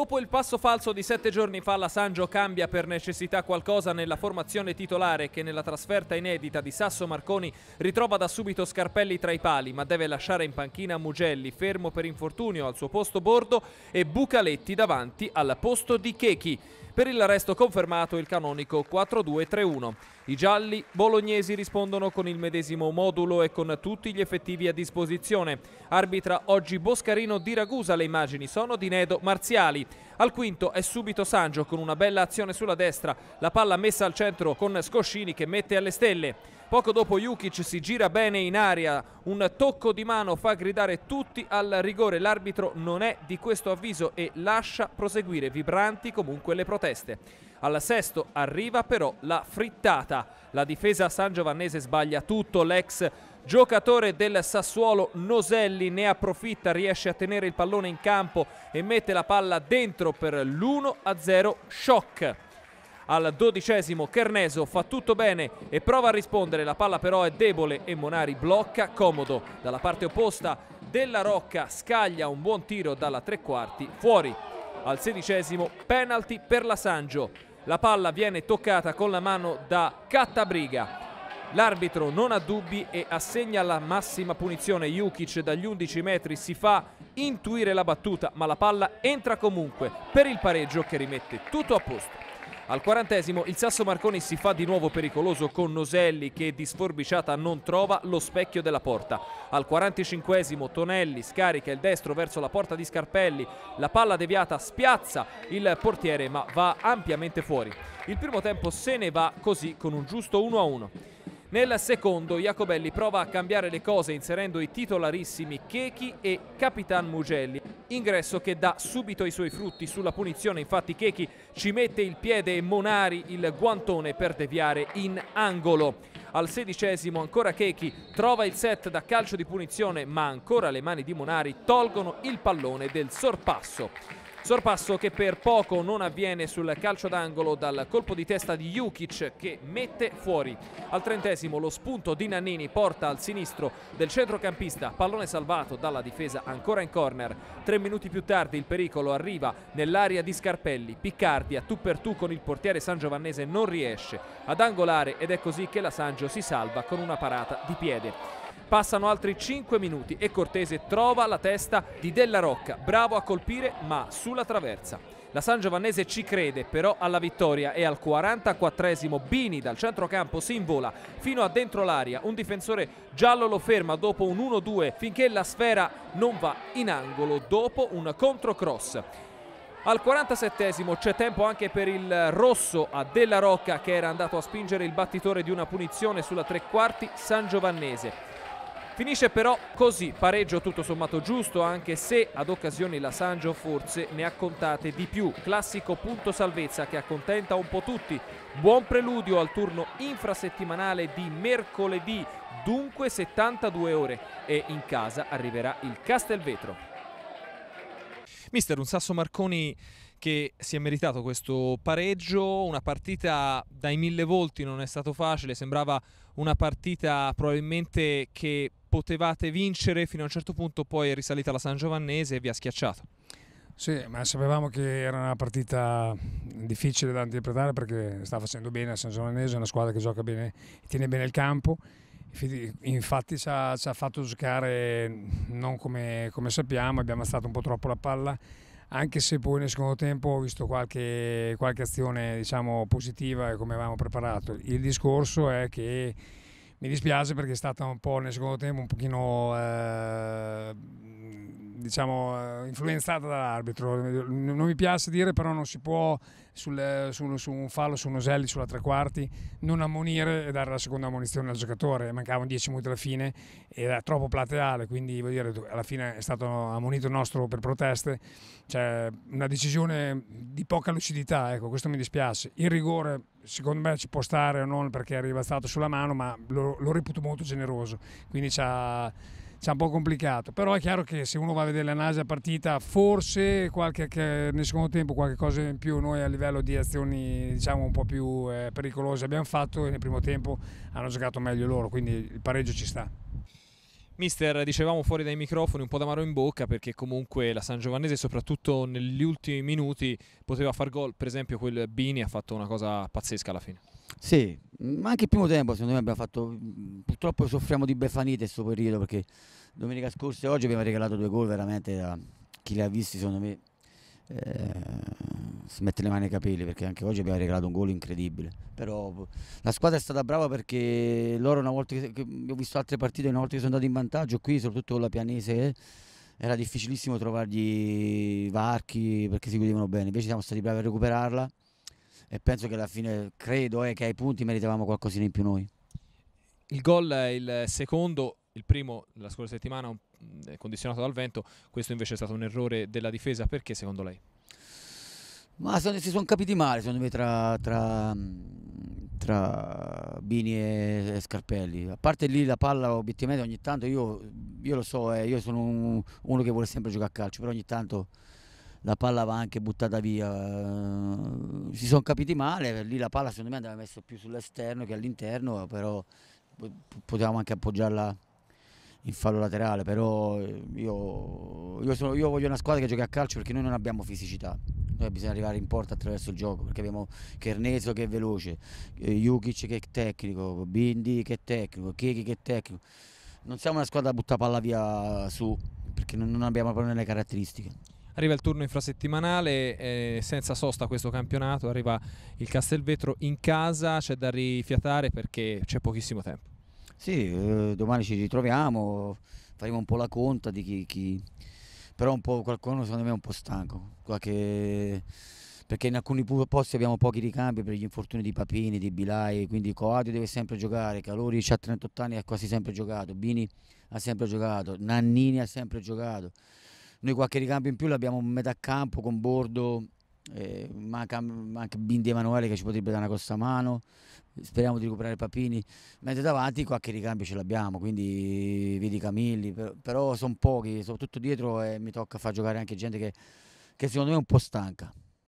Dopo il passo falso di sette giorni fa, la Sangio cambia per necessità qualcosa nella formazione titolare che nella trasferta inedita di Sasso Marconi ritrova da subito Scarpelli tra i pali, ma deve lasciare in panchina Mugelli, fermo per infortunio al suo posto bordo, e Bucaletti davanti al posto di Chechi. Per il resto confermato il canonico 4-2-3-1. I gialli bolognesi rispondono con il medesimo modulo e con tutti gli effettivi a disposizione. Arbitra oggi Boscarino di Ragusa, le immagini sono di Nedo Marziali. Al quinto è subito Sangio con una bella azione sulla destra, la palla messa al centro con Scoscini che mette alle stelle. Poco dopo Jukic si gira bene in aria, un tocco di mano fa gridare tutti al rigore. L'arbitro non è di questo avviso e lascia proseguire vibranti comunque le proteste. Al sesto arriva però la frittata. La difesa sangiovanese sbaglia tutto, l'ex giocatore del Sassuolo Noselli ne approfitta, riesce a tenere il pallone in campo e mette la palla dentro per l'1-0 shock al dodicesimo Kerneso fa tutto bene e prova a rispondere, la palla però è debole e Monari blocca comodo dalla parte opposta della Rocca scaglia un buon tiro dalla tre quarti fuori al sedicesimo penalty per la Sangio la palla viene toccata con la mano da Cattabriga L'arbitro non ha dubbi e assegna la massima punizione. Jukic dagli 11 metri si fa intuire la battuta, ma la palla entra comunque per il pareggio che rimette tutto a posto. Al quarantesimo il Sasso Marconi si fa di nuovo pericoloso con Noselli che di sforbiciata non trova lo specchio della porta. Al quarantacinquesimo Tonelli scarica il destro verso la porta di Scarpelli, la palla deviata spiazza il portiere ma va ampiamente fuori. Il primo tempo se ne va così con un giusto 1-1. Nel secondo Jacobelli prova a cambiare le cose inserendo i titolarissimi Chechi e Capitan Mugelli ingresso che dà subito i suoi frutti sulla punizione, infatti Chechi ci mette il piede e Monari il guantone per deviare in angolo. Al sedicesimo ancora Chechi trova il set da calcio di punizione ma ancora le mani di Monari tolgono il pallone del sorpasso. Sorpasso che per poco non avviene sul calcio d'angolo dal colpo di testa di Jukic che mette fuori. Al trentesimo lo spunto di Nannini porta al sinistro del centrocampista, pallone salvato dalla difesa ancora in corner. Tre minuti più tardi il pericolo arriva nell'area di Scarpelli, Piccardi a tu per tu con il portiere sangiovanese non riesce ad angolare ed è così che la Sangio si salva con una parata di piede. Passano altri 5 minuti e Cortese trova la testa di Della Rocca, bravo a colpire ma sulla traversa. La San Giovannese ci crede però alla vittoria e al 44esimo Bini dal centrocampo si invola fino a dentro l'aria. Un difensore giallo lo ferma dopo un 1-2 finché la sfera non va in angolo dopo un controcross. Al 47 c'è tempo anche per il rosso a Della Rocca che era andato a spingere il battitore di una punizione sulla tre quarti San Giovannese. Finisce però così, pareggio tutto sommato giusto anche se ad occasioni la Sangio forse ne ha contate di più. Classico punto salvezza che accontenta un po' tutti. Buon preludio al turno infrasettimanale di mercoledì, dunque 72 ore e in casa arriverà il Castelvetro. Mister, un Sasso Marconi che si è meritato questo pareggio, una partita dai mille volti non è stato facile, sembrava una partita probabilmente che potevate vincere fino a un certo punto, poi è risalita la San Giovannese e vi ha schiacciato. Sì, ma sapevamo che era una partita difficile da interpretare perché sta facendo bene la San Giovannese, è una squadra che gioca bene e tiene bene il campo. Infatti ci ha, ci ha fatto giocare non come, come sappiamo, abbiamo stato un po' troppo la palla anche se poi nel secondo tempo ho visto qualche, qualche azione diciamo, positiva come avevamo preparato. Il discorso è che mi dispiace perché è stata un po' nel secondo tempo un pochino... Eh, diciamo, eh, influenzata dall'arbitro. Non mi piace dire, però non si può sul, su, su, un fallo su un Oselli sulla tre quarti non ammonire e dare la seconda ammonizione al giocatore. Mancavano dieci minuti alla fine, era troppo plateale, quindi voglio dire, alla fine è stato ammonito il nostro per proteste. Cioè, una decisione di poca lucidità, ecco, questo mi dispiace. Il rigore secondo me ci può stare o non perché è ribaltato sulla mano, ma lo, lo reputo molto generoso. Quindi ci ha c'è un po' complicato, però è chiaro che se uno va a vedere l'analisi NASA partita, forse qualche, nel secondo tempo qualche cosa in più noi a livello di azioni diciamo un po' più eh, pericolose abbiamo fatto e nel primo tempo hanno giocato meglio loro, quindi il pareggio ci sta. Mister, dicevamo fuori dai microfoni un po' d'amaro in bocca perché comunque la San Giovannese soprattutto negli ultimi minuti poteva far gol, per esempio quel Bini ha fatto una cosa pazzesca alla fine. Sì, ma anche il primo tempo secondo me abbiamo fatto, purtroppo soffriamo di befanite questo periodo perché domenica scorsa e oggi abbiamo regalato due gol veramente da chi li ha visti secondo me eh, si mette le mani ai capelli perché anche oggi abbiamo regalato un gol incredibile però la squadra è stata brava perché loro una volta che, che ho visto altre partite una volta che sono andati in vantaggio qui soprattutto con la pianese eh, era difficilissimo trovargli varchi perché si chiudevano bene invece siamo stati bravi a recuperarla e penso che alla fine, credo eh, che ai punti meritavamo qualcosina in più noi. Il gol è il secondo, il primo la scorsa settimana eh, condizionato dal vento, questo invece è stato un errore della difesa, perché secondo lei? Ma sono, si sono capiti male, secondo me, tra, tra, tra Bini e, e, Scarpelli. A parte lì la palla, obiettivamente, ogni tanto io, io lo so, eh, io sono un, uno che vuole sempre giocare a calcio, però ogni tanto la palla va anche buttata via. Eh, si sono capiti male, lì la palla secondo me andava messa più sull'esterno che all'interno, però potevamo anche appoggiarla in fallo laterale, però eh, io, io, sono, io, voglio una squadra che giochi a calcio perché noi non abbiamo fisicità. Noi bisogna arrivare in porta attraverso il gioco perché abbiamo Cherneso che è veloce, eh, Jukic che è tecnico, Bindi che è tecnico, Chiechi che è tecnico. Non siamo una squadra da buttare palla via su perché non abbiamo proprio le caratteristiche. Arriva il turno infrasettimanale, eh, senza sosta questo campionato, arriva il Castelvetro in casa, c'è da rifiatare perché c'è pochissimo tempo. Sì, eh, domani ci ritroviamo, faremo un po' la conta di chi, chi... però un po' qualcuno secondo me è un po' stanco, qualche... perché in alcuni posti abbiamo pochi ricambi per gli infortuni di Papini, di Bilai, quindi Coadio deve sempre giocare, Calori ha 38 anni e ha quasi sempre giocato, Bini ha sempre giocato, Nannini ha sempre giocato. Noi qualche ricambio in più l'abbiamo a metà campo con Bordo, eh, manca, manca Bindi Emanuele che ci potrebbe dare una costa a mano. Speriamo di recuperare Papini. Mentre davanti qualche ricambio ce l'abbiamo, quindi vedi Camilli, però, però sono pochi, soprattutto dietro e eh, mi tocca far giocare anche gente che, che secondo me è un po' stanca.